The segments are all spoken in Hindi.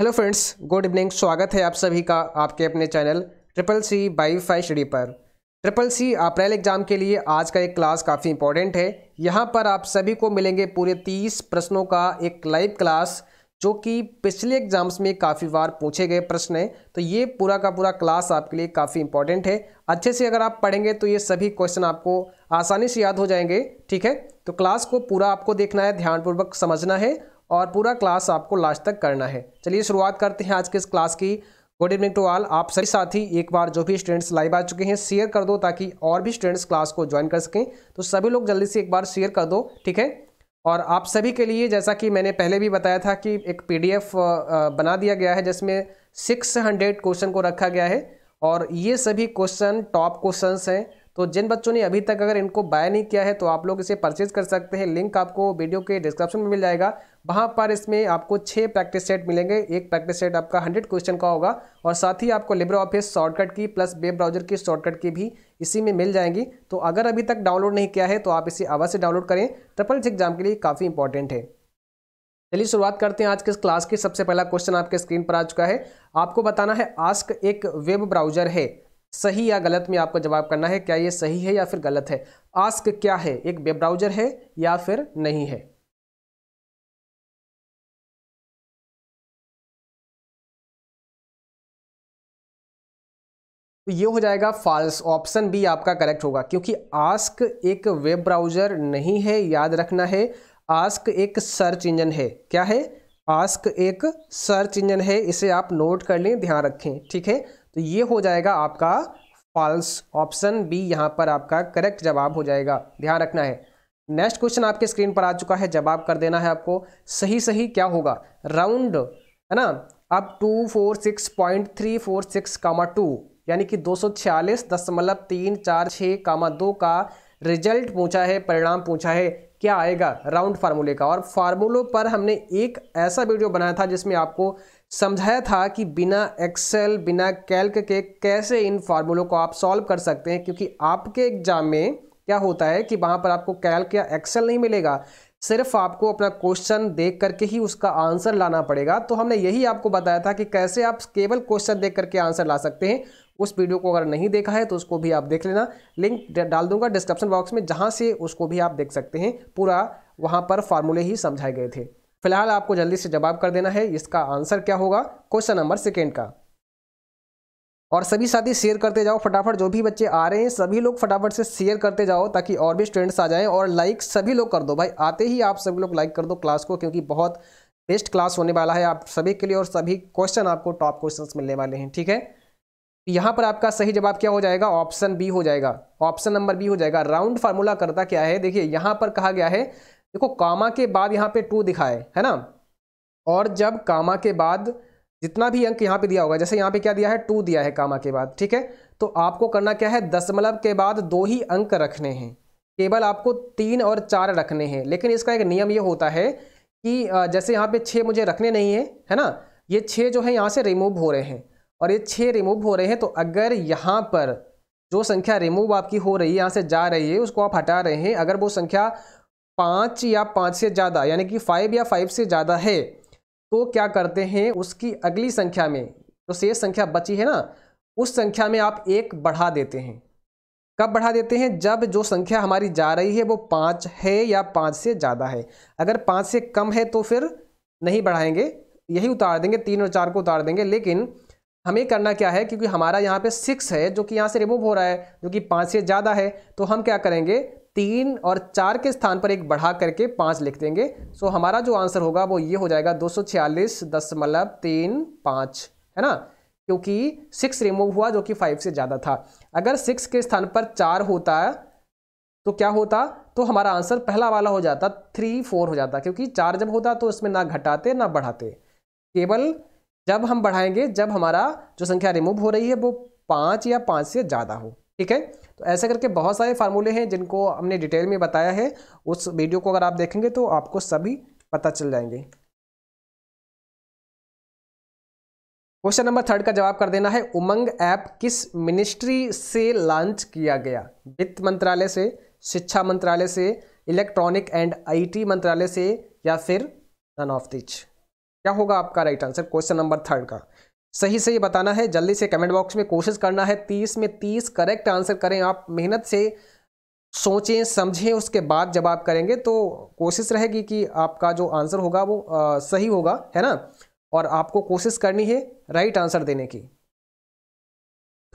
हेलो फ्रेंड्स गुड इवनिंग स्वागत है आप सभी का आपके अपने channel triple C by five study पर ट्रिपल सी अप्रैल एग्जाम के लिए आज का एक क्लास काफ़ी इंपॉर्टेंट है यहाँ पर आप सभी को मिलेंगे पूरे तीस प्रश्नों का एक लाइव क्लास जो कि पिछले एग्जाम्स में काफ़ी बार पूछे गए प्रश्न हैं तो ये पूरा का पूरा क्लास आपके लिए काफ़ी इंपॉर्टेंट है अच्छे से अगर आप पढ़ेंगे तो ये सभी क्वेश्चन आपको आसानी से याद हो जाएंगे ठीक है तो क्लास को पूरा आपको देखना है ध्यानपूर्वक समझना है और पूरा क्लास आपको लास्ट तक करना है चलिए शुरुआत करते हैं आज के इस क्लास की गुड इवनिंग टू ऑल आप सभी साथी एक बार जो भी स्टूडेंट्स लाइव आ चुके हैं शेयर कर दो ताकि और भी स्टूडेंट्स क्लास को ज्वाइन कर सकें तो सभी लोग जल्दी से एक बार शेयर कर दो ठीक है और आप सभी के लिए जैसा कि मैंने पहले भी बताया था कि एक पीडीएफ बना दिया गया है जिसमें सिक्स हंड्रेड क्वेश्चन को रखा गया है और ये सभी क्वेश्चन टॉप क्वेश्चंस हैं तो जिन बच्चों ने अभी तक अगर इनको बाय नहीं किया है तो आप लोग इसे परचेज कर सकते हैं लिंक आपको वीडियो के डिस्क्रिप्शन में मिल जाएगा वहाँ पर इसमें आपको छः प्रैक्टिस सेट मिलेंगे एक प्रैक्टिस सेट आपका हंड्रेड क्वेश्चन का होगा और साथ ही आपको लिब्रो ऑफिस शॉर्टकट की प्लस वेब ब्राउजर की शॉर्टकट की भी इसी में मिल जाएंगी तो अगर अभी तक डाउनलोड नहीं किया है तो आप इसे अवश्य डाउनलोड करें ट्रिपल एग्जाम के लिए काफ़ी इंपॉर्टेंट है चलिए शुरुआत करते हैं आज के इस क्लास की सबसे पहला क्वेश्चन आपके स्क्रीन पर आ चुका है आपको बताना है आस्क एक वेब ब्राउजर है सही या गलत में आपको जवाब करना है क्या ये सही है या फिर गलत है आस्क क्या है एक वेब ब्राउजर है या फिर नहीं है तो ये हो जाएगा फाल्स ऑप्शन बी आपका करेक्ट होगा क्योंकि आस्क एक वेब ब्राउजर नहीं है याद रखना है आस्क एक सर्च इंजन है क्या है आस्क एक सर्च इंजन है इसे आप नोट कर लें ध्यान रखें ठीक है तो ये हो जाएगा आपका फॉल्स ऑप्शन बी यहाँ पर आपका करेक्ट जवाब हो जाएगा ध्यान रखना है नेक्स्ट क्वेश्चन आपके स्क्रीन पर आ चुका है जवाब कर देना है आपको सही सही क्या होगा राउंड है ना अब two four six point three four six comma two यानी कि दो सौ छियालीस दशमलव तीन चार कामा दो का रिजल्ट पूछा है परिणाम पूछा है क्या आएगा राउंड फार्मूले का और फार्मूलों पर हमने एक ऐसा वीडियो बनाया था जिसमें आपको समझाया था कि बिना एक्सेल बिना कैल्क के कैसे इन फार्मूलों को आप सॉल्व कर सकते हैं क्योंकि आपके एग्जाम में क्या होता है कि वहाँ पर आपको कैल्क या एक्सेल नहीं मिलेगा सिर्फ आपको अपना क्वेश्चन देख करके ही उसका आंसर लाना पड़ेगा तो हमने यही आपको बताया था कि कैसे आप केवल क्वेश्चन देख करके आंसर ला सकते हैं उस वीडियो को अगर नहीं देखा है तो उसको भी आप देख लेना लिंक डाल दूंगा डिस्क्रिप्शन बॉक्स में जहाँ से उसको भी आप देख सकते हैं पूरा वहाँ पर फार्मूले ही समझाए गए थे फिलहाल आपको जल्दी से जवाब कर देना है इसका आंसर क्या होगा क्वेश्चन नंबर सेकेंड का और सभी साथी शेयर करते जाओ फटाफट जो भी बच्चे आ रहे हैं सभी लोग फटाफट से शेयर करते जाओ ताकि और भी स्टूडेंट्स आ जाएं और लाइक सभी लोग कर दो भाई आते ही आप सभी लोग लाइक कर दो क्लास को क्योंकि बहुत बेस्ट क्लास होने वाला है आप सभी के लिए और सभी क्वेश्चन आपको टॉप क्वेश्चंस मिलने वाले हैं ठीक है यहां पर आपका सही जवाब क्या हो जाएगा ऑप्शन बी हो जाएगा ऑप्शन नंबर बी हो जाएगा राउंड फार्मूला करता क्या है देखिए यहां पर कहा गया है देखो कामा के बाद यहां पे टू दिखाए है ना और जब कामा के बाद जितना भी अंक यहां पे दिया होगा जैसे यहां पे क्या दिया है टू दिया है कामा के बाद ठीक है तो आपको करना क्या है दशमलव के बाद दो ही अंक रखने हैं केवल आपको तीन और चार रखने हैं लेकिन इसका एक नियम ये होता है कि जैसे यहाँ पे छः मुझे रखने नहीं है है ना ये छः जो है यहाँ से रिमूव हो रहे हैं और ये छः रिमूव हो रहे हैं तो अगर यहाँ पर जो संख्या रिमूव आपकी हो रही है यहाँ से जा रही है उसको आप हटा रहे हैं अगर वो संख्या पाँच या पाँच से ज़्यादा यानी कि फाइव या फाइव से ज़्यादा है तो क्या करते हैं उसकी अगली संख्या में जो तो शेष संख्या बची है ना उस संख्या में आप एक बढ़ा देते हैं कब बढ़ा देते हैं जब जो संख्या हमारी जा रही है वो पाँच है या पाँच से ज़्यादा है अगर पाँच से कम है तो फिर नहीं बढ़ाएंगे यही उतार देंगे तीन और चार को उतार देंगे लेकिन हमें करना क्या है क्योंकि हमारा यहाँ पे सिक्स है जो कि यहाँ से रिमूव हो रहा है जो कि पाँच से ज़्यादा है तो हम क्या करेंगे तीन और चार के स्थान पर एक बढ़ा करके पाँच लिख देंगे सो हमारा जो आंसर होगा वो ये हो जाएगा दो सौ छियालीस दशमलव तीन पाँच है ना क्योंकि सिक्स रिमूव हुआ जो कि फाइव से ज़्यादा था अगर सिक्स के स्थान पर चार होता तो क्या होता तो हमारा आंसर पहला वाला हो जाता थ्री फोर हो जाता क्योंकि चार जब होता तो इसमें ना घटाते ना बढ़ाते केवल जब हम बढ़ाएंगे जब हमारा जो संख्या रिमूव हो रही है वो पाँच या पाँच से ज़्यादा हो ठीक है तो ऐसे करके बहुत सारे फार्मूले हैं जिनको हमने डिटेल में बताया है उस वीडियो को अगर आप देखेंगे तो आपको सभी पता चल जाएंगे क्वेश्चन नंबर थर्ड का जवाब कर देना है उमंग ऐप किस मिनिस्ट्री से लॉन्च किया गया वित्त मंत्रालय से शिक्षा मंत्रालय से इलेक्ट्रॉनिक एंड आईटी मंत्रालय से या फिर नन ऑफ दिच क्या होगा आपका right answer question number third का सही से ये बताना है जल्दी से कमेंट बॉक्स में कोशिश करना है तीस में तीस करेक्ट आंसर करें आप मेहनत से सोचें समझें उसके बाद जब आप करेंगे तो कोशिश रहेगी कि आपका जो आंसर होगा वो आ, सही होगा है ना और आपको कोशिश करनी है राइट आंसर देने की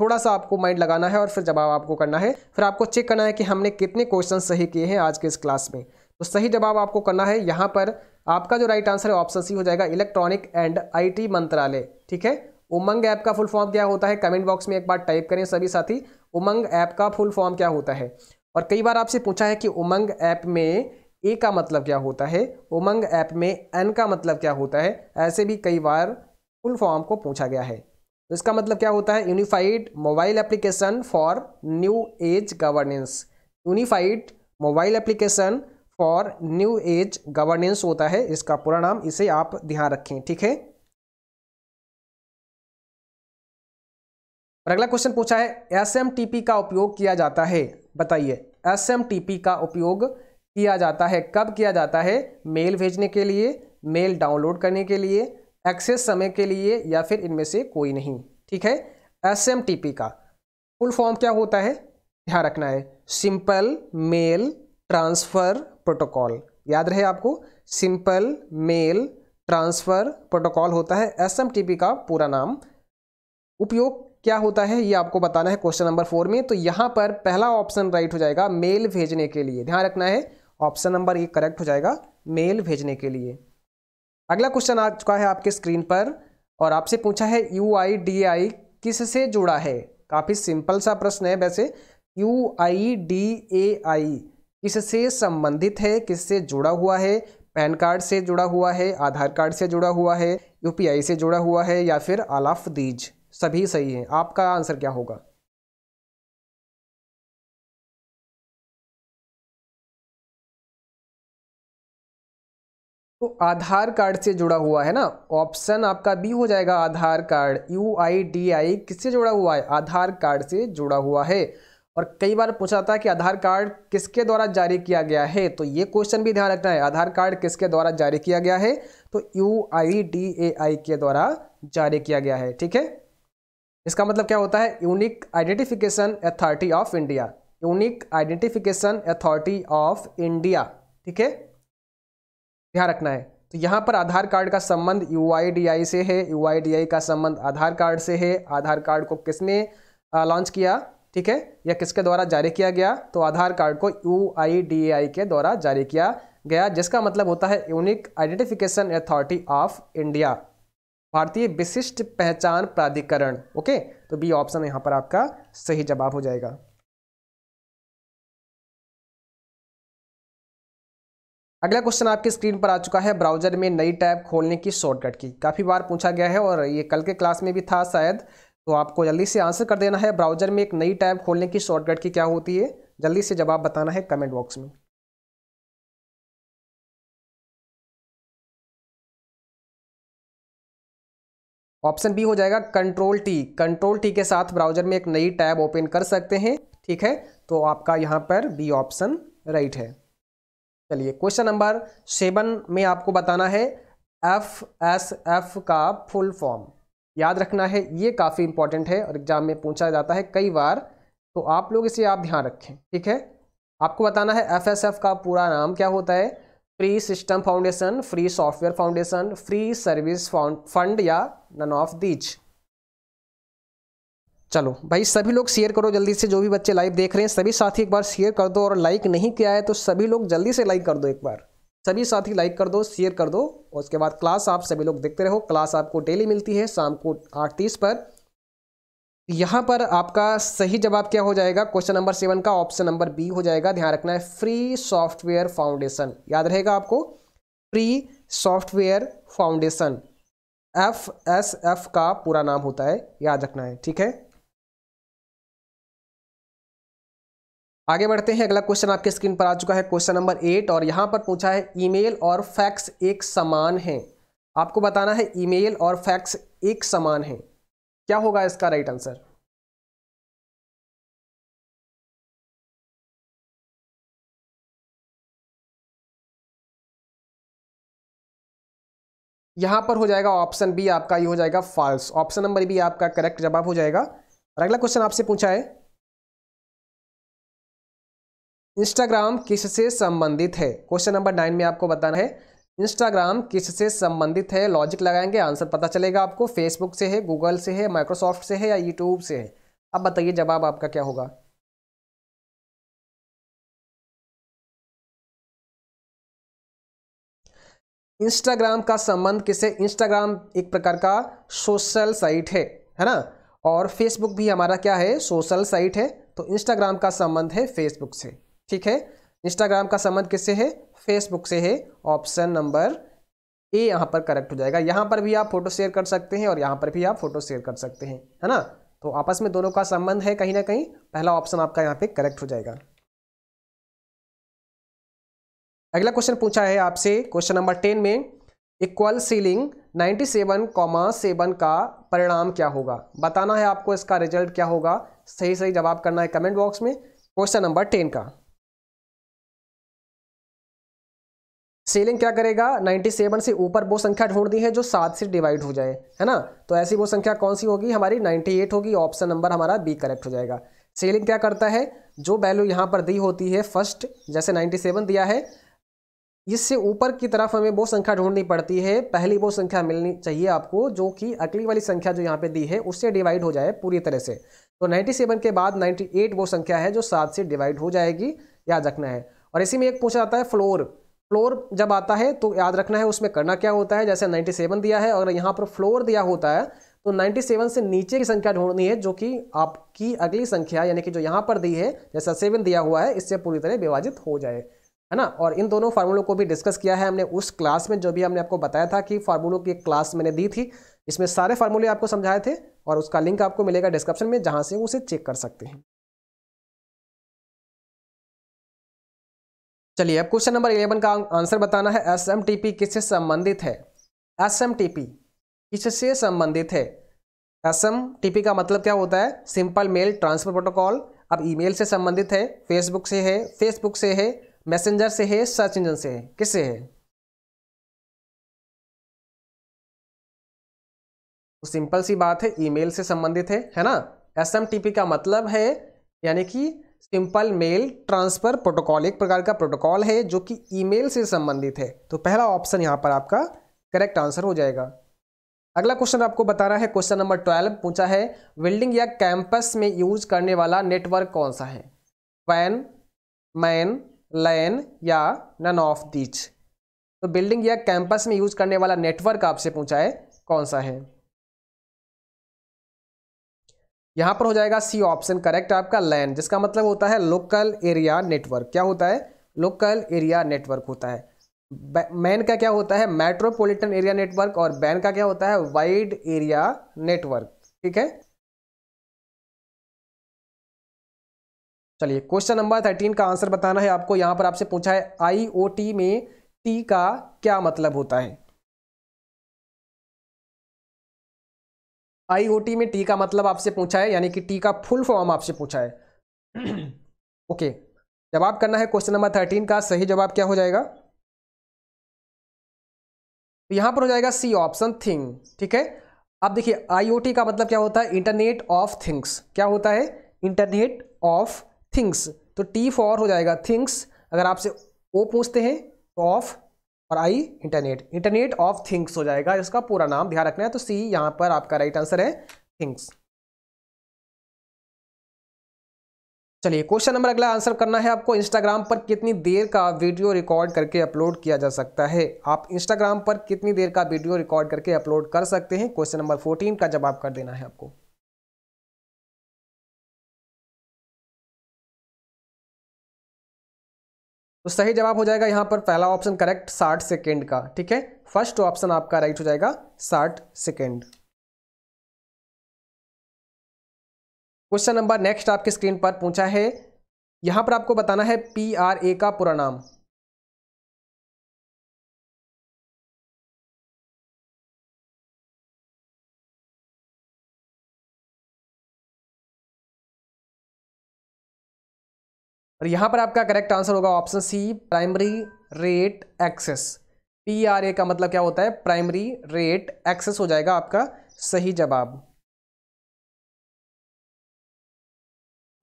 थोड़ा सा आपको माइंड लगाना है और फिर जवाब आपको करना है फिर आपको चेक करना है कि हमने कितने क्वेश्चन सही किए हैं आज के इस क्लास में तो सही जवाब आपको करना है यहाँ पर आपका जो राइट आंसर है ऑप्शन सी हो जाएगा इलेक्ट्रॉनिक एंड आईटी मंत्रालय ठीक है उमंग ऐप का फुल फॉर्म क्या होता है कमेंट बॉक्स में एक बार टाइप करें सभी साथी उमंग ऐप का फुल फॉर्म क्या होता है और कई बार आपसे पूछा है कि उमंग ऐप में ए का मतलब क्या होता है उमंग ऐप में एन का मतलब क्या होता है ऐसे भी कई बार फुल फॉर्म को पूछा गया है तो इसका मतलब क्या होता है unified mobile application for new age governance unified mobile application for new age governance होता है इसका पूरा नाम इसे आप ध्यान रखें ठीक है और अगला क्वेश्चन पूछा है एस का उपयोग किया जाता है बताइए एस का उपयोग किया जाता है कब किया जाता है मेल भेजने के लिए मेल डाउनलोड करने के लिए एक्सेस समय के लिए या फिर इनमें से कोई नहीं ठीक है एस का फुल फॉर्म क्या होता है ध्यान रखना है सिंपल मेल ट्रांसफ़र प्रोटोकॉल याद रहे आपको सिंपल मेल ट्रांसफ़र प्रोटोकॉल होता है एस का पूरा नाम उपयोग क्या होता है ये आपको बताना है क्वेश्चन नंबर फोर में तो यहाँ पर पहला ऑप्शन राइट हो जाएगा मेल भेजने के लिए ध्यान रखना है ऑप्शन नंबर ये करेक्ट हो जाएगा मेल भेजने के लिए अगला क्वेश्चन आ चुका है आपके स्क्रीन पर और आपसे पूछा है यू आई डी आई किस से जुड़ा है काफ़ी सिंपल सा प्रश्न है वैसे यू आई डी ए आई किससे संबंधित है किससे जुड़ा हुआ है पैन कार्ड से जुड़ा हुआ है आधार कार्ड से जुड़ा हुआ है यूपीआई से जुड़ा हुआ है या फिर अलाफ दीज सभी सही हैं आपका आंसर क्या होगा तो आधार कार्ड से जुड़ा हुआ है ना ऑप्शन आपका बी हो जाएगा Aadhaar card U I D A किससे जुड़ा हुआ है आधार कार्ड से जुड़ा हुआ है और कई बार पूछा जाता है कि आधार कार्ड किसके द्वारा जारी किया गया है तो ये क्वेश्चन भी ध्यान रखना है आधार कार्ड किसके द्वारा जारी किया गया है तो यू आई डी ए आई के द्वारा जारी किया गया है ठीक है इसका मतलब क्या होता है unique identification authority of India unique identification authority of India ठीक है ध्यान रखना है तो यहाँ पर आधार कार्ड का संबंध यू से है यू का संबंध आधार कार्ड से है आधार कार्ड को किसने लॉन्च किया ठीक है या किसके द्वारा जारी किया गया तो आधार कार्ड को यू के द्वारा जारी किया गया जिसका मतलब होता है unique identification authority of India भारतीय विशिष्ट पहचान प्राधिकरण ओके तो बी ऑप्शन यहां पर आपका सही जवाब हो जाएगा अगला क्वेश्चन आपकी स्क्रीन पर आ चुका है ब्राउजर में नई टैब खोलने की शॉर्टकट की काफ़ी बार पूछा गया है और ये कल के क्लास में भी था शायद तो आपको जल्दी से आंसर कर देना है ब्राउजर में एक नई टैब खोलने की शॉर्टकट की क्या होती है जल्दी से जवाब बताना है कमेंट बॉक्स में ऑप्शन बी हो जाएगा कंट्रोल टी कंट्रोल टी के साथ ब्राउजर में एक नई टैब ओपन कर सकते हैं ठीक है तो आपका यहां पर बी ऑप्शन राइट है चलिए क्वेश्चन नंबर सेवन में आपको बताना है एफ एस एफ का फुल फॉर्म याद रखना है ये काफ़ी इंपॉर्टेंट है और एग्जाम में पूछा जाता है कई बार तो आप लोग इसे आप ध्यान रखें ठीक है आपको बताना है एफ का पूरा नाम क्या होता है free system foundation free software foundation free service fund या नन ऑफ दीच चलो भाई सभी लोग शेयर करो जल्दी से जो भी बच्चे लाइव देख रहे हैं सभी साथी एक बार शेयर कर दो और लाइक नहीं किया है तो सभी लोग जल्दी से लाइक कर दो एक बार सभी साथी लाइक कर दो शेयर कर दो और उसके बाद क्लास आप सभी लोग देखते रहो क्लास आपको डेली मिलती है शाम को आठ तीस पर यहाँ पर आपका सही जवाब क्या हो जाएगा क्वेश्चन नंबर सेवन का ऑप्शन नंबर बी हो जाएगा ध्यान रखना है फ्री सॉफ्टवेयर फाउंडेशन याद रहेगा आपको free software foundation F S F का पूरा नाम होता है याद रखना है ठीक है आगे बढ़ते हैं अगला क्वेश्चन आपके स्क्रीन पर आ चुका है क्वेश्चन नंबर एट और यहाँ पर पूछा है ईमेल और फैक्स एक समान है आपको बताना है ईमेल और फैक्स एक समान है क्या होगा इसका राइट आंसर यहां पर हो जाएगा ऑप्शन बी आपका ये हो जाएगा फॉल्स ऑप्शन नंबर बी आपका करेक्ट जवाब हो जाएगा अगला क्वेश्चन आपसे पूछा है इंस्टाग्राम किससे संबंधित है क्वेश्चन नंबर नाइन में आपको बताना है इंस्टाग्राम किससे संबंधित है लॉजिक लगाएंगे आंसर पता चलेगा आपको फेसबुक से है गूगल से है माइक्रोसॉफ्ट से है या यूट्यूब से है अब बताइए जवाब आपका क्या होगा इंस्टाग्राम का संबंध किसे इंस्टाग्राम एक प्रकार का सोशल साइट है है ना और फेसबुक भी हमारा क्या है सोशल साइट है तो इंस्टाग्राम का संबंध है फेसबुक से ठीक है इंस्टाग्राम का संबंध किससे है फेसबुक से है ऑप्शन नंबर ए यहाँ पर करेक्ट हो जाएगा यहाँ पर भी आप फोटो शेयर कर सकते हैं और यहाँ पर भी आप फोटो शेयर कर सकते हैं है ना तो आपस में दोनों का संबंध है कहीं ना कहीं पहला ऑप्शन आपका यहाँ पे करेक्ट हो जाएगा अगला क्वेश्चन पूछा है आपसे क्वेश्चन नंबर टेन में equal ceiling seven comma seven का परिणाम क्या होगा बताना है आपको इसका रिजल्ट क्या होगा सही सही जवाब करना है कमेंट बॉक्स में क्वेश्चन नंबर टेन का सीलिंग क्या करेगा 97 से ऊपर वो संख्या ढूंढनी है जो सात से डिवाइड हो जाए है ना तो ऐसी वो संख्या कौन सी होगी हमारी 98 होगी ऑप्शन नंबर हमारा बी करेक्ट हो जाएगा सीलिंग क्या करता है जो वैल्यू यहाँ पर दी होती है फर्स्ट जैसे 97 दिया है इससे ऊपर की तरफ हमें वो संख्या ढूंढनी पड़ती है पहली वो संख्या मिलनी चाहिए आपको जो कि अगली वाली संख्या जो यहाँ पे दी है उससे डिवाइड हो जाए पूरी तरह से तो नाइन्टी के बाद नाइन्टी वो संख्या है जो सात से डिवाइड हो जाएगी याद रखना है और इसी में एक पूछा जाता है फ्लोर फ्लोर जब आता है तो याद रखना है उसमें करना क्या होता है जैसे 97 दिया है अगर यहाँ पर फ्लोर दिया होता है तो 97 से नीचे की संख्या ढूंढनी है जो कि आपकी अगली संख्या यानी कि जो यहाँ पर दी है जैसा सेवन दिया हुआ है इससे पूरी तरह विभाजित हो जाए है ना और इन दोनों फार्मूलों को भी डिस्कस किया है हमने उस क्लास में जो भी हमने आपको बताया था कि फार्मूलों की एक क्लास मैंने दी थी इसमें सारे फार्मूले आपको समझाए थे और उसका लिंक आपको मिलेगा डिस्क्रिप्शन में जहाँ से उसे चेक कर सकते हैं चलिए अब क्वेश्चन नंबर इलेवन का आंसर बताना है एस किससे संबंधित है एस एम किससे संबंधित है एस का मतलब क्या होता है सिंपल मेल ट्रांसफर प्रोटोकॉल अब ईमेल से संबंधित है फेसबुक से है फेसबुक से है मैसेंजर से है सर्च इंजन से है किससे है तो सिंपल सी बात है ईमेल से संबंधित है है ना एस का मतलब है यानी कि सिंपल मेल ट्रांसफ़र प्रोटोकॉल एक प्रकार का प्रोटोकॉल है जो कि ईमेल से संबंधित है तो पहला ऑप्शन यहाँ पर आपका करेक्ट आंसर हो जाएगा अगला क्वेश्चन आपको बता रहा है क्वेश्चन नंबर ट्वेल्व पूछा है बिल्डिंग या कैंपस में यूज करने वाला नेटवर्क कौन सा है वैन मैन लैन या नन ऑफ दीच तो बिल्डिंग या कैंपस में यूज करने वाला नेटवर्क आपसे पूछा है कौन सा है यहां पर हो जाएगा सी ऑप्शन करेक्ट आपका लैन जिसका मतलब होता है लोकल एरिया नेटवर्क क्या होता है लोकल एरिया नेटवर्क होता है मैन का क्या होता है मेट्रोपॉलिटन एरिया नेटवर्क और बैन का क्या होता है वाइड एरिया नेटवर्क ठीक है चलिए क्वेश्चन नंबर थर्टीन का आंसर बताना है आपको यहां पर आपसे पूछा है आईओटी में टी का क्या मतलब होता है आईओटी में टी का मतलब आपसे पूछा है यानी कि टी का फुल फॉर्म आपसे पूछा है ओके okay. जवाब करना है क्वेश्चन नंबर थर्टीन का सही जवाब क्या हो जाएगा तो यहाँ पर हो जाएगा सी ऑप्शन थिंग ठीक है अब देखिए आईओटी का मतलब क्या होता है इंटरनेट ऑफ थिंग्स क्या होता है इंटरनेट ऑफ थिंग्स तो टी फॉर हो जाएगा थिंग्स अगर आपसे ओ पूछते हैं तो ऑफ और I internet internet of things हो जाएगा इसका पूरा नाम ध्यान रखना है तो सी यहां पर आपका राइट आंसर है थिंग्स चलिए क्वेश्चन नंबर अगला आंसर करना है आपको इंस्टाग्राम पर कितनी देर का वीडियो रिकॉर्ड करके अपलोड किया जा सकता है आप इंस्टाग्राम पर कितनी देर का वीडियो रिकॉर्ड करके अपलोड कर सकते हैं क्वेश्चन नंबर फोर्टीन का जवाब कर देना है आपको तो सही जवाब हो जाएगा यहाँ पर पहला ऑप्शन करेक्ट साठ सेकेंड का ठीक है फर्स्ट ऑप्शन आपका राइट हो जाएगा साठ सेकेंड क्वेश्चन नंबर नेक्स्ट आपके स्क्रीन पर पूछा है यहाँ पर आपको बताना है पी आर ए का पूरा नाम और यहाँ पर आपका करेक्ट आंसर होगा option C primary rate access P R A का मतलब क्या होता है प्राइमरी रेट एक्सेस हो जाएगा आपका सही जवाब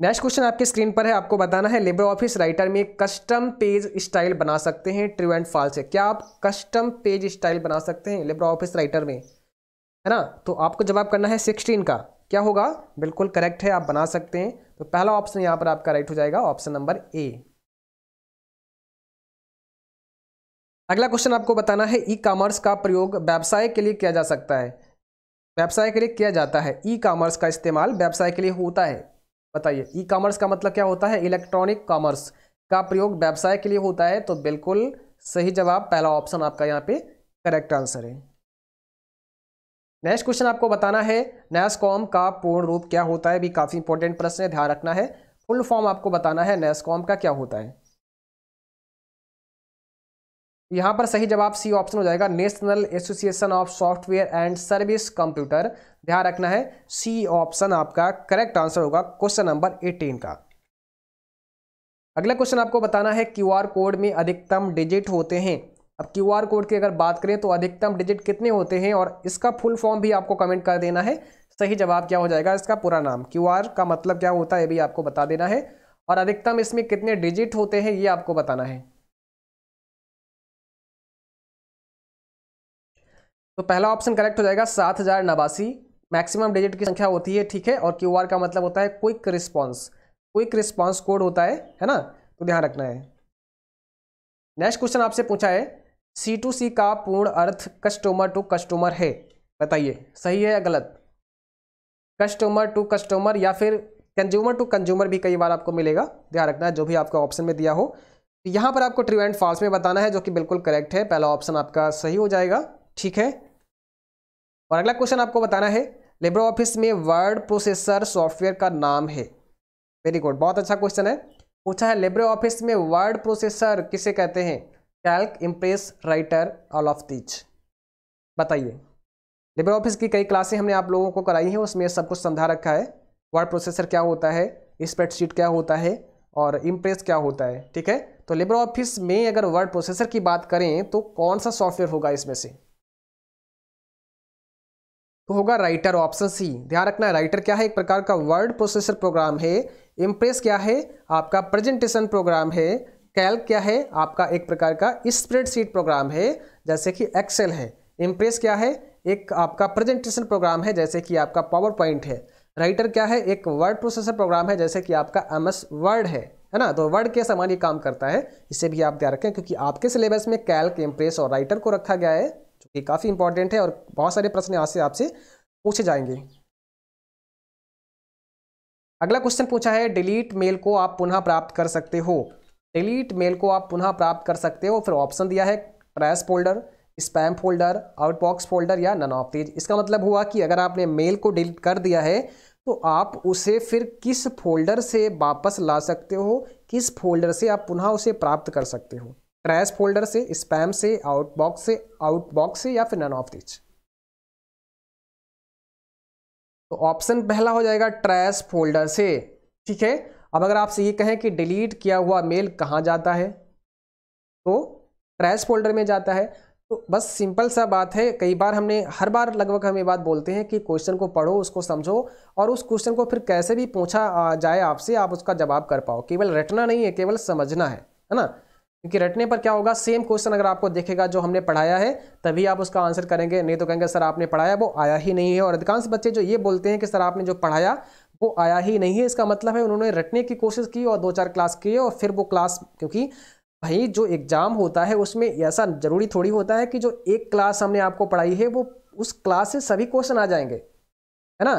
नेक्स्ट क्वेश्चन आपके स्क्रीन पर है आपको बताना है लेबर ऑफिस राइटर में कस्टम पेज स्टाइल बना सकते हैं ट्रू एंड फॉल्स है क्या आप कस्टम पेज स्टाइल बना सकते हैं लेबर ऑफिस राइटर में है ना तो आपको जवाब करना है सिक्सटीन का क्या होगा बिल्कुल करेक्ट है आप बना सकते हैं तो पहला ऑप्शन यहां पर आपका राइट हो जाएगा ऑप्शन नंबर ए अगला क्वेश्चन आपको बताना है ई कॉमर्स का प्रयोग व्यवसाय के लिए किया जा सकता है व्यवसाय के लिए किया जाता है ई कॉमर्स का इस्तेमाल व्यवसाय के लिए होता है बताइए ई कॉमर्स का मतलब क्या होता है इलेक्ट्रॉनिक कॉमर्स का प्रयोग व्यवसाय के लिए होता है तो बिल्कुल सही जवाब पहला ऑप्शन आपका यहाँ पे करेक्ट आंसर है नेक्स्ट क्वेश्चन आपको बताना है नेस्कॉम का पूर्ण रूप क्या होता है भी काफ़ी इंपॉर्टेंट प्रश्न है ध्यान रखना है फुल फॉर्म आपको बताना है नेस्कॉम का क्या होता है यहाँ पर सही जवाब सी ऑप्शन हो जाएगा National Association of Software and Service Computer ध्यान रखना है सी ऑप्शन आपका करेक्ट आंसर होगा क्वेश्चन नंबर एटीन का अगला क्वेश्चन आपको बताना है क्यूआर कोड में अधिकतम डिजिट होते हैं अब क्यू आर कोड की अगर बात करें तो अधिकतम डिजिट कितने होते हैं और इसका फुल फॉर्म भी आपको कमेंट कर देना है सही जवाब क्या हो जाएगा इसका पूरा नाम क्यू आर का मतलब क्या होता है भी आपको बता देना है और अधिकतम इसमें कितने डिजिट होते हैं ये आपको बताना है तो पहला ऑप्शन करेक्ट हो जाएगा सात हज़ार नवासी मैक्सिमम डिजिट की संख्या होती है ठीक है और क्यू आर का मतलब होता है quick response quick response code होता है है ना तो ध्यान रखना है नेक्स्ट क्वेश्चन आपसे पूछा है सी टू सी का पूर्ण अर्थ कस्टमर टू कस्टमर है बताइए सही है या गलत कस्टमर टू कस्टमर या फिर कंज्यूमर टू कंज्यूमर भी कई बार आपको मिलेगा ध्यान रखना है जो भी आपको ऑप्शन में दिया हो यहाँ पर आपको ट्रू एंड फॉल्स में बताना है जो कि बिल्कुल करेक्ट है पहला ऑप्शन आपका सही हो जाएगा ठीक है और अगला क्वेश्चन आपको बताना है लेबर ऑफिस में वर्ड प्रोसेसर सॉफ्टवेयर का नाम है वेरी गुड बहुत अच्छा क्वेश्चन है पूछा है लेबर ऑफिस में वर्ड प्रोसेसर किसे कहते हैं Calc Impress Writer all of these बताइए लिबर ऑफिस की कई क्लासें हमने आप लोगों को कराई हैं उसमें सब कुछ समझा रखा है वर्ड प्रोसेसर क्या होता है स्प्रेडशीट क्या होता है और इम्प्रेस क्या होता है ठीक है तो लिबर ऑफिस में अगर वर्ड प्रोसेसर की बात करें तो कौन सा सॉफ्टवेयर होगा इसमें से तो होगा राइटर ऑप्शन सी ध्यान रखना राइटर क्या है एक प्रकार का वर्ड प्रोसेसर प्रोग्राम है इम्प्रेस क्या है आपका प्रेजेंटेशन प्रोग्राम है कैल्क क्या है आपका एक प्रकार का स्प्रेडशीट प्रोग्राम है जैसे कि एक्सेल है इम्प्रेस क्या है एक आपका प्रेजेंटेशन प्रोग्राम है जैसे कि आपका पावर पॉइंट है राइटर क्या है एक वर्ड प्रोसेसर प्रोग्राम है जैसे कि आपका एम एस वर्ड है है ना तो वर्ड के समान ये काम करता है इसे भी आप ध्यान रखें क्योंकि आपके सिलेबस में कैल्क इम्प्रेस और राइटर को रखा गया है जो कि काफ़ी इंपॉर्टेंट है और बहुत सारे प्रश्न यहाँ से आपसे पूछे जाएंगे अगला क्वेश्चन पूछा है डिलीट मेल को आप पुनः प्राप्त कर सकते हो डिलीट मेल को आप पुनः प्राप्त कर सकते हो फिर ऑप्शन दिया है trash folder spam folder outbox folder या नन ऑफ दीज इसका मतलब हुआ कि अगर आपने मेल को डिलीट कर दिया है तो आप उसे फिर किस फोल्डर से वापस ला सकते हो किस फोल्डर से आप पुनः उसे प्राप्त कर सकते हो ट्रैश फोल्डर से स्पैम से आउटबॉक्स से आउटबॉक्स से या फिर नन ऑफ दिच तो ऑप्शन पहला हो जाएगा ट्रैश फोल्डर से ठीक है अब अगर आपसे ये कहें कि डिलीट किया हुआ मेल कहाँ जाता है तो ट्रैश फोल्डर में जाता है तो बस सिंपल सा बात है कई बार हमने हर बार लगभग हम ये बात बोलते हैं कि क्वेश्चन को पढ़ो उसको समझो और उस क्वेश्चन को फिर कैसे भी पूछा जाए आपसे आप उसका जवाब कर पाओ केवल रटना नहीं है केवल समझना है है ना क्योंकि रटने पर क्या होगा सेम क्वेश्चन अगर आपको देखेगा जो हमने पढ़ाया है तभी आप उसका आंसर करेंगे नहीं तो कहेंगे सर आपने पढ़ाया वो आया ही नहीं है और अधिकांश बच्चे जो ये बोलते हैं कि सर आपने जो पढ़ाया वो आया ही नहीं है इसका मतलब है उन्होंने रटने की कोशिश की और दो चार क्लास किए और फिर वो क्लास क्योंकि भाई जो एग्ज़ाम होता है उसमें ऐसा ज़रूरी थोड़ी होता है कि जो एक क्लास हमने आपको पढ़ाई है वो उस क्लास से सभी क्वेश्चन आ जाएंगे है ना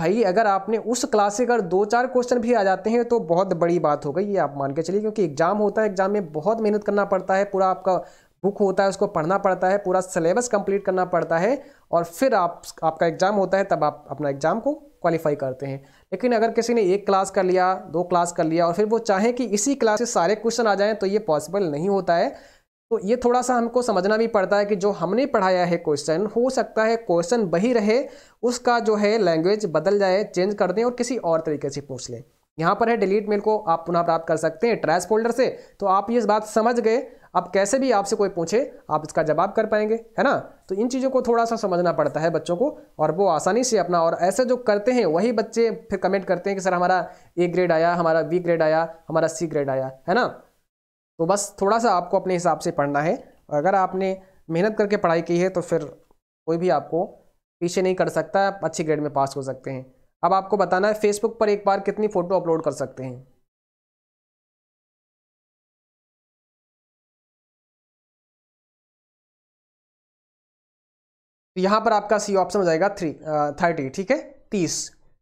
भाई अगर आपने उस क्लास से अगर दो चार क्वेश्चन भी आ जाते हैं तो बहुत बड़ी बात हो गई ये आप मान के चलिए क्योंकि एग्ज़ाम होता है एग्ज़ाम में बहुत मेहनत करना पड़ता है पूरा आपका बुक होता है उसको पढ़ना पड़ता है पूरा सिलेबस कंप्लीट करना पड़ता है और फिर आप आपका एग्ज़ाम होता है तब आप अपना एग्ज़ाम को क्वालिफाई करते हैं लेकिन अगर किसी ने एक क्लास कर लिया दो क्लास कर लिया और फिर वो चाहें कि इसी क्लास से सारे क्वेश्चन आ जाएँ तो ये पॉसिबल नहीं होता है तो ये थोड़ा सा हमको समझना भी पड़ता है कि जो हमने पढ़ाया है क्वेश्चन हो सकता है क्वेश्चन वही रहे उसका जो है लैंग्वेज बदल जाए चेंज कर दें और किसी और तरीके से पूछ लें यहाँ पर है डिलीट मेल को आप पुनः प्राप्त कर सकते हैं ट्रैश फोल्डर से तो आप ये बात समझ गए अब कैसे भी आपसे कोई पूछे आप इसका जवाब कर पाएंगे है ना तो इन चीज़ों को थोड़ा सा समझना पड़ता है बच्चों को और वो आसानी से अपना और ऐसे जो करते हैं वही बच्चे फिर कमेंट करते हैं कि सर हमारा ए ग्रेड आया हमारा बी ग्रेड आया हमारा सी ग्रेड आया है ना तो बस थोड़ा सा आपको अपने हिसाब से पढ़ना है अगर आपने मेहनत करके पढ़ाई की है तो फिर कोई भी आपको पीछे नहीं कर सकता आप अच्छे ग्रेड में पास हो सकते हैं अब आपको बताना है फेसबुक पर एक बार कितनी फ़ोटो अपलोड कर सकते हैं तो यहाँ पर आपका सी ऑप्शन हो जाएगा थ्री थर्टी uh, ठीक है तीस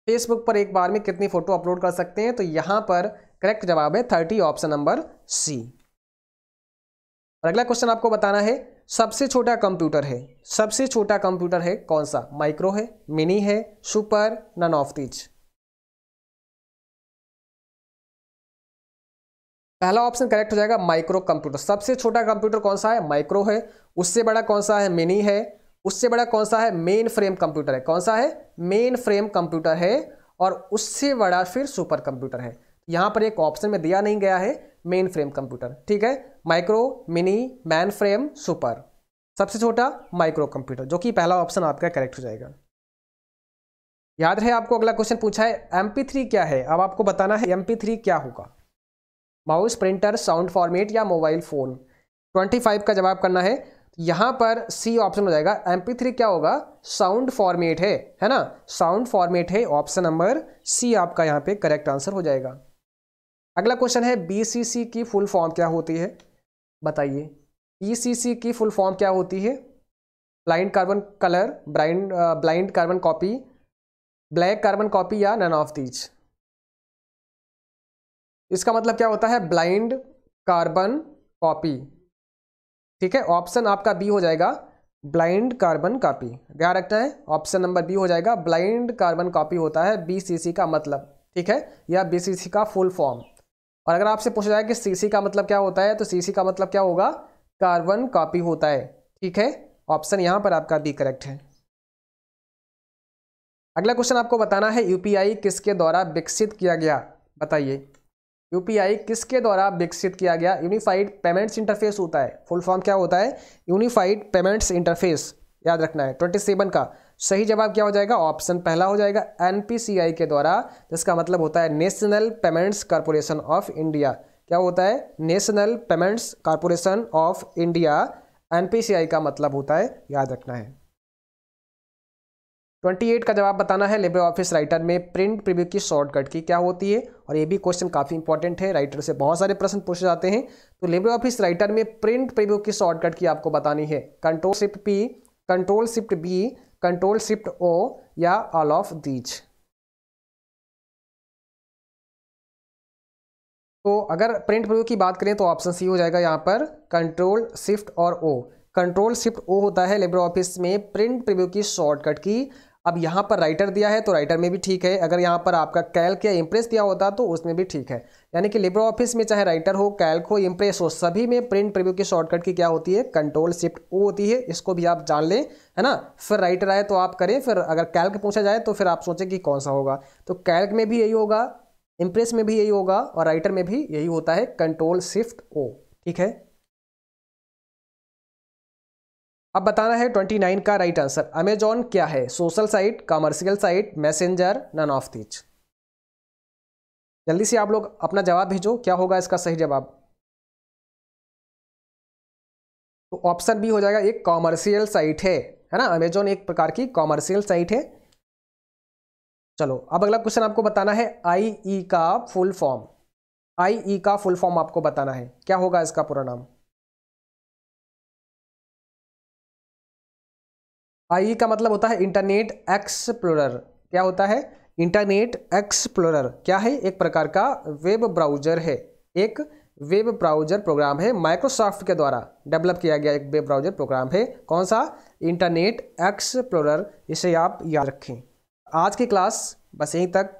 फेसबुक पर एक बार में कितनी फ़ोटो अपलोड कर सकते हैं तो यहाँ पर करेक्ट जवाब है थर्टी ऑप्शन नंबर सी अगला क्वेश्चन आपको बताना है सबसे छोटा कंप्यूटर है सबसे छोटा कंप्यूटर है कौन सा माइक्रो है मिनी है सुपर नन ऑफ तीज पहला ऑप्शन करेक्ट हो जाएगा माइक्रो कंप्यूटर सबसे छोटा कंप्यूटर कौन सा है माइक्रो है उससे बड़ा कौन सा है मिनी है उससे बड़ा कौन सा है मेन फ्रेम कंप्यूटर है कौन सा है मेन फ्रेम कंप्यूटर है और उससे बड़ा फिर सुपर कंप्यूटर है यहाँ पर एक ऑप्शन में दिया नहीं गया है मेन फ्रेम कंप्यूटर ठीक है micro mini mainframe super सबसे छोटा माइक्रो कंप्यूटर जो कि पहला ऑप्शन आपका करेक्ट हो जाएगा याद रहे आपको अगला क्वेश्चन पूछा है एम थ्री क्या है अब आपको बताना है एम थ्री क्या होगा माउस प्रिंटर साउंड फॉर्मेट या मोबाइल फ़ोन ट्वेंटी फाइव का जवाब करना है यहां पर सी ऑप्शन हो जाएगा MP3 थ्री क्या होगा साउंड फॉर्मेट है है ना साउंड फॉर्मेट है ऑप्शन नंबर सी आपका यहां पे करेक्ट आंसर हो जाएगा अगला क्वेश्चन है BCC की फुल फॉर्म क्या होती है बताइए BCC की फुल फॉर्म क्या होती है blind carbon colour blind blind carbon copy black carbon copy या नन ऑफ दीज इसका मतलब क्या होता है ब्लाइंड कार्बन कॉपी ठीक है ऑप्शन आपका बी हो जाएगा ब्लाइंड कार्बन कॉपी ध्यान रखना है ऑप्शन नंबर बी हो जाएगा ब्लाइंड कार्बन कॉपी होता है बीसीसी का मतलब ठीक है या बीसीसी का फुल फॉर्म और अगर आपसे पूछा जाए कि सीसी का मतलब क्या होता है तो सीसी का मतलब क्या होगा कार्बन कॉपी होता है ठीक है ऑप्शन यहां पर आपका बी करेक्ट है अगला क्वेश्चन आपको बताना है यूपीआई किसके द्वारा विकसित किया गया बताइए यू किसके द्वारा विकसित किया गया यूनिफाइड पेमेंट्स इंटरफेस होता है फुल फॉर्म क्या होता है यूनिफाइड पेमेंट्स इंटरफेस याद रखना है ट्वेंटी सेवन का सही जवाब क्या हो जाएगा ऑप्शन पहला हो जाएगा एन के द्वारा जिसका मतलब होता है National Payments Corporation of India क्या होता है National Payments Corporation of India N का मतलब होता है याद रखना है 28 का जवाब बताना है लेबर ऑफिस राइटर में प्रिंट प्रिव्यू की शॉर्टकट की क्या होती है और ये भी क्वेश्चन काफ़ी इंपॉर्टेंट है राइटर से बहुत सारे प्रश्न पूछे जाते हैं तो लिब्रे ऑफिस राइटर में प्रिंट प्रिव्यू की शॉर्टकट की आपको बतानी है control shift P control shift B control shift O या ऑल ऑफ दीच तो अगर प्रिंट प्रिव्यू की बात करें तो ऑप्शन सी हो जाएगा यहाँ पर कंट्रोल शिफ्ट और ओ कंट्रोल शिफ्ट ओ होता है लेबर ऑफिस में प्रिंट प्रिव्यू की शॉर्टकट की अब यहाँ पर राइटर दिया है तो राइटर में भी ठीक है अगर यहाँ पर आपका कैल्क या इम्प्रेस दिया होता तो उसमें भी ठीक है यानी कि लिब्रो ऑफिस में चाहे राइटर हो कैल्क हो इम्प्रेस हो सभी में प्रिंट प्रिव्यू की शॉर्टकट की क्या होती है कंट्रोल शिफ्ट ओ होती है इसको भी आप जान लें है ना फिर राइटर आए तो आप करें फिर अगर कैल्क पूछा जाए तो फिर आप सोचें कि कौन सा होगा तो कैल्क में भी यही होगा इम्प्रेस में भी यही होगा और राइटर में भी यही होता है कंट्रोल शिफ्ट ओ ठीक है अब बताना है ट्वेंटी नाइन का राइट आंसर अमेजॉन क्या है social site commercial site messenger none of these जल्दी से आप लोग अपना जवाब भेजो क्या होगा इसका सही जवाब तो ऑप्शन बी हो जाएगा एक कॉमर्शियल साइट है है ना अमेजॉन एक प्रकार की कॉमर्शियल साइट है चलो अब अगला क्वेश्चन आपको बताना है आई ई e का फुल फॉर्म आई ई का फुल फॉर्म आपको बताना है क्या होगा इसका पूरा नाम आई का मतलब होता है इंटरनेट एक्सप्लोरर क्या होता है इंटरनेट एक्सप्लोरर क्या है एक प्रकार का वेब ब्राउजर है एक वेब ब्राउजर प्रोग्राम है माइक्रोसॉफ्ट के द्वारा डेवलप किया गया एक वेब ब्राउजर प्रोग्राम है कौन सा इंटरनेट एक्सप्लोरर इसे आप याद रखें आज की क्लास बस यहीं तक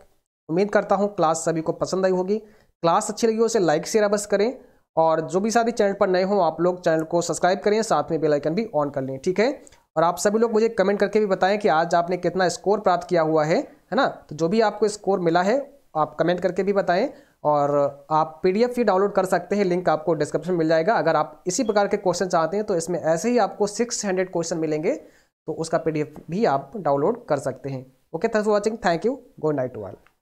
उम्मीद करता हूं क्लास सभी को पसंद आई होगी क्लास अच्छी लगी हो उसे लाइक शेयर अवश्य करें और जो भी साथी चैनल पर नए हों आप लोग चैनल को सब्सक्राइब करें साथ में बेलाइकन भी ऑन कर लें ठीक है और आप सभी लोग मुझे कमेंट करके भी बताएं कि आज आपने कितना स्कोर प्राप्त किया हुआ है है ना तो जो भी आपको स्कोर मिला है आप कमेंट करके भी बताएं और आप पी भी डाउनलोड कर सकते हैं लिंक आपको डिस्क्रिप्शन मिल जाएगा अगर आप इसी प्रकार के क्वेश्चन चाहते हैं तो इसमें ऐसे ही आपको 600 क्वेश्चन मिलेंगे तो उसका पी भी आप डाउनलोड कर सकते हैं okay thanks for watching thank you good night to all